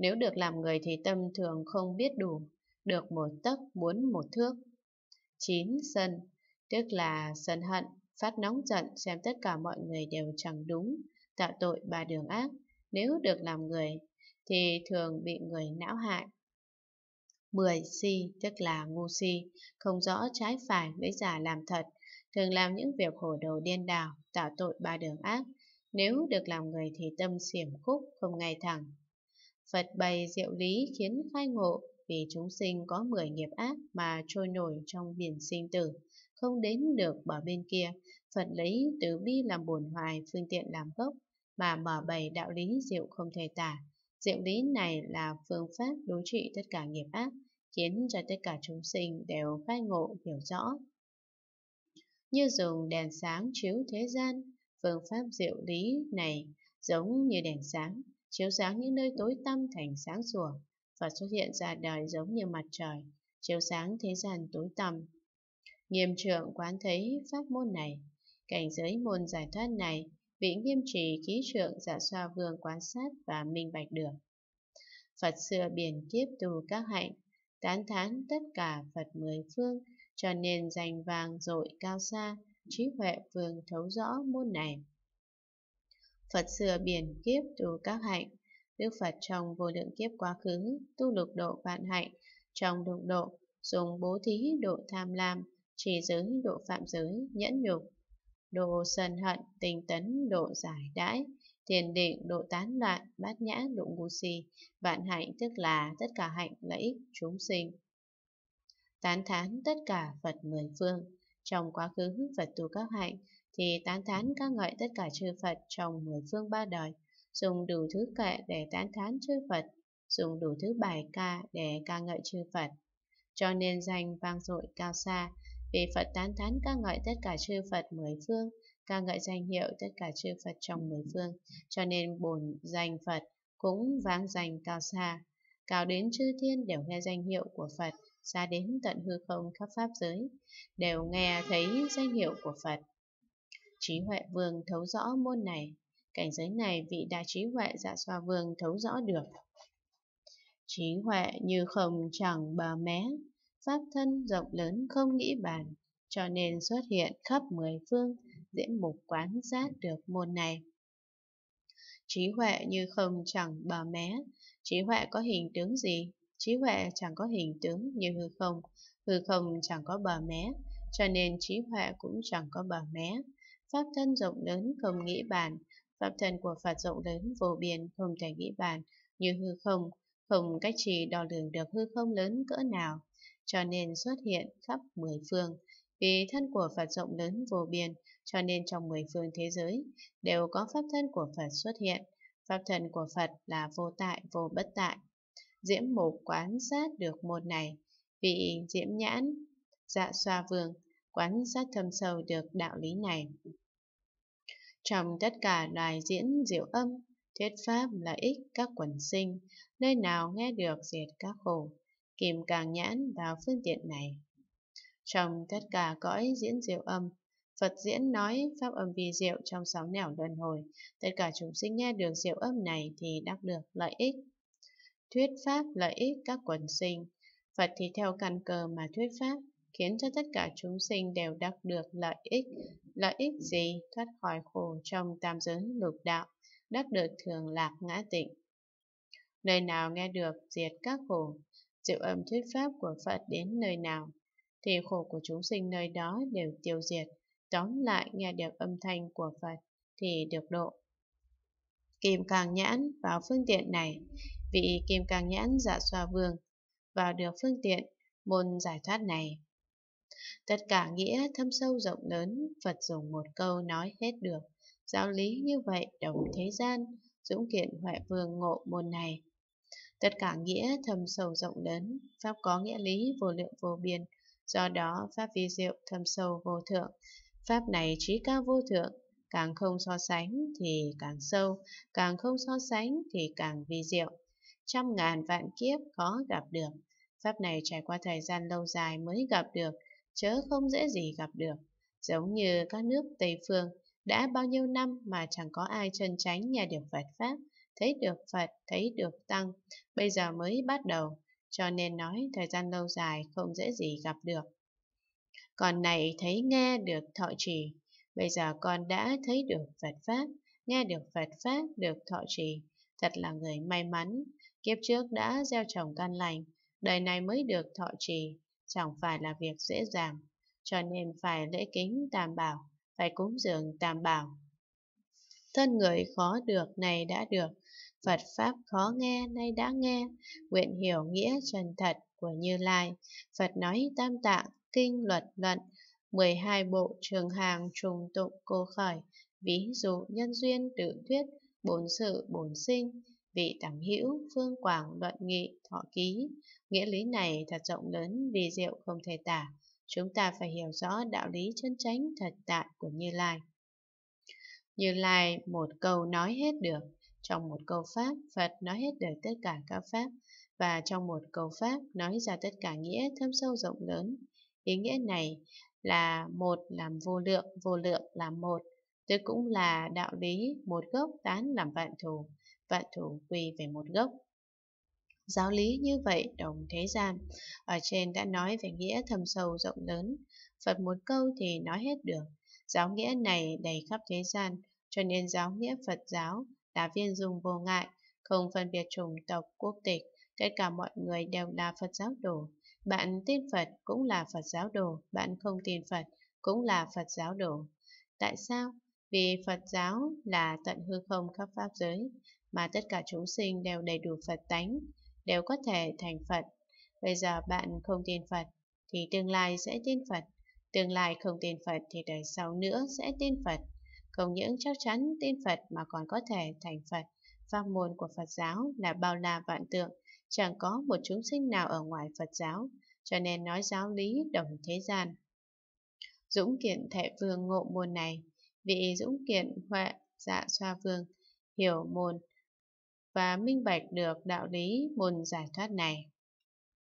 Nếu được làm người thì tâm thường không biết đủ, được một tấc muốn một thước. 9. Sân, tức là sân hận, phát nóng giận xem tất cả mọi người đều chẳng đúng, tạo tội ba đường ác. Nếu được làm người thì thường bị người não hại. 10. Si, tức là ngu si, không rõ trái phải lấy giả làm thật, thường làm những việc hổ đầu điên đảo, tạo tội ba đường ác. Nếu được làm người thì tâm xiểm khúc, không ngay thẳng, Phật bày diệu lý khiến khai ngộ vì chúng sinh có mười nghiệp ác mà trôi nổi trong biển sinh tử, không đến được bờ bên kia. Phật lấy tứ bi làm bổn hoài phương tiện làm gốc mà mở bày đạo lý diệu không thể tả. Diệu lý này là phương pháp đối trị tất cả nghiệp ác, khiến cho tất cả chúng sinh đều khai ngộ hiểu rõ. Như dùng đèn sáng chiếu thế gian, phương pháp diệu lý này giống như đèn sáng chiếu sáng những nơi tối tăm thành sáng sủa Phật xuất hiện ra đời giống như mặt trời, chiếu sáng thế gian tối tăm. Nghiêm trượng quán thấy pháp môn này, cảnh giới môn giải thoát này bị nghiêm trì khí trượng dạ xoa vương quan sát và minh bạch được. Phật xưa biển kiếp tù các hạnh, tán thán tất cả Phật mười phương, cho nên danh vàng dội cao xa, trí huệ vương thấu rõ môn này. Phật sửa biển kiếp đủ các hạnh, Đức Phật trong vô lượng kiếp quá khứ, tu lục độ vạn hạnh, trong lục độ, dùng bố thí độ tham lam, chỉ giới độ phạm giới, nhẫn nhục, độ sân hận, tinh tấn, độ giải đãi, thiền định, độ tán loạn, bát nhã, độ ngu si, vạn hạnh tức là tất cả hạnh lợi ích chúng sinh. Tán thán tất cả Phật mười phương, trong quá khứ Phật tu các hạnh, thì tán thán ca ngợi tất cả chư Phật trong mười phương ba đời, dùng đủ thứ kệ để tán thán chư Phật, dùng đủ thứ bài ca để ca ngợi chư Phật. Cho nên danh vang dội cao xa, vì Phật tán thán ca ngợi tất cả chư Phật mười phương, ca ngợi danh hiệu tất cả chư Phật trong mười phương, cho nên bổn danh Phật cũng vang danh cao xa. Cao đến chư thiên đều nghe danh hiệu của Phật, xa đến tận hư không khắp pháp giới, đều nghe thấy danh hiệu của Phật trí huệ vương thấu rõ môn này. Cảnh giới này vị đại trí huệ dạ xoa vương thấu rõ được. Trí huệ như không chẳng bờ mé, pháp thân rộng lớn không nghĩ bàn, cho nên xuất hiện khắp mười phương, diễn mục quán sát được môn này. Trí huệ như không chẳng bờ mé, trí huệ có hình tướng gì? Trí huệ chẳng có hình tướng như hư không, hư không chẳng có bờ mé, cho nên trí huệ cũng chẳng có bờ mé. Pháp thân rộng lớn không nghĩ bàn, pháp thân của Phật rộng lớn vô biên không thể nghĩ bàn, như hư không, không cách chỉ đo lường được hư không lớn cỡ nào, cho nên xuất hiện khắp mười phương. Vì thân của Phật rộng lớn vô biên, cho nên trong mười phương thế giới đều có pháp thân của Phật xuất hiện. Pháp thân của Phật là vô tại, vô bất tại. Diễm mục quán sát được một này, vị diễm nhãn, dạ xoa vương, quán sát thâm sâu được đạo lý này. Trong tất cả đài diễn diệu âm, thuyết pháp lợi ích các quần sinh, nơi nào nghe được diệt các khổ, kìm càng nhãn vào phương tiện này. Trong tất cả cõi diễn diệu âm, Phật diễn nói pháp âm vi diệu trong sáu nẻo luân hồi, tất cả chúng sinh nghe được diệu âm này thì đắc được lợi ích. Thuyết pháp lợi ích các quần sinh, Phật thì theo căn cơ mà thuyết pháp, khiến cho tất cả chúng sinh đều đắc được lợi ích, lợi ích gì thoát khỏi khổ trong tam giới lục đạo, đắc được thường lạc ngã tịnh. Nơi nào nghe được diệt các khổ, diệu âm thuyết pháp của Phật đến nơi nào, thì khổ của chúng sinh nơi đó đều tiêu diệt. Tóm lại nghe được âm thanh của Phật thì được độ. Kim Càng Nhãn vào phương tiện này, vị Kim Càng Nhãn dạ xoa vương, vào được phương tiện môn giải thoát này Tất cả nghĩa thâm sâu rộng lớn, Phật dùng một câu nói hết được. Giáo lý như vậy đồng thế gian, Dũng Kiện Huệ Vương ngộ môn này. Tất cả nghĩa thâm sâu rộng lớn, Pháp có nghĩa lý vô lượng vô biên, do đó Pháp vi diệu thâm sâu vô thượng. Pháp này trí cao vô thượng, càng không so sánh thì càng sâu, càng không so sánh thì càng vi diệu. Trăm ngàn vạn kiếp khó gặp được, Pháp này trải qua thời gian lâu dài mới gặp được, chớ không dễ gì gặp được. Giống như các nước Tây Phương, đã bao nhiêu năm mà chẳng có ai chân tránh nhà được Phật Pháp, thấy được Phật, thấy được Tăng, bây giờ mới bắt đầu, cho nên nói thời gian lâu dài không dễ gì gặp được. còn này thấy nghe được thọ trì, bây giờ con đã thấy được Phật Pháp, nghe được Phật Pháp, được thọ trì, thật là người may mắn, kiếp trước đã gieo trồng căn lành, đời này mới được thọ trì, chẳng phải là việc dễ dàng, cho nên phải lễ kính tam bảo, phải cúng dường tam bảo. Thân người khó được này đã được, Phật Pháp khó nghe nay đã nghe, nguyện hiểu nghĩa chân thật của Như Lai. Phật nói tam tạng, kinh luật luận, 12 bộ trường hàng trùng tụng cô khởi, ví dụ nhân duyên tự thuyết, bốn sự bốn sinh, Vị tầm hữu, phương quảng, luận nghị, thọ ký. Nghĩa lý này thật rộng lớn, vì diệu không thể tả. Chúng ta phải hiểu rõ đạo lý chân chánh thật tại của Như Lai. Như Lai một câu nói hết được. Trong một câu Pháp, Phật nói hết được tất cả các Pháp. Và trong một câu Pháp nói ra tất cả nghĩa thâm sâu rộng lớn. Ý nghĩa này là một làm vô lượng, vô lượng làm một. Tức cũng là đạo lý một gốc tán làm vạn thù vạn thủ quy về một gốc. Giáo lý như vậy đồng thế gian, ở trên đã nói về nghĩa thầm sâu rộng lớn, Phật một câu thì nói hết được. Giáo nghĩa này đầy khắp thế gian, cho nên giáo nghĩa Phật giáo đã viên dùng vô ngại, không phân biệt chủng tộc, quốc tịch, tất cả mọi người đều là Phật giáo đồ. Bạn tin Phật cũng là Phật giáo đồ, bạn không tin Phật cũng là Phật giáo đồ. Tại sao? Vì Phật giáo là tận hư không khắp Pháp giới, mà tất cả chúng sinh đều đầy đủ Phật tánh, đều có thể thành Phật. Bây giờ bạn không tin Phật, thì tương lai sẽ tin Phật. Tương lai không tin Phật thì đời sau nữa sẽ tin Phật. Không những chắc chắn tin Phật mà còn có thể thành Phật. Pháp môn của Phật giáo là bao la vạn tượng, chẳng có một chúng sinh nào ở ngoài Phật giáo, cho nên nói giáo lý đồng thế gian. Dũng kiện thệ vương ngộ môn này, vị Dũng kiện huệ dạ xoa vương, hiểu môn và minh bạch được đạo lý môn giải thoát này.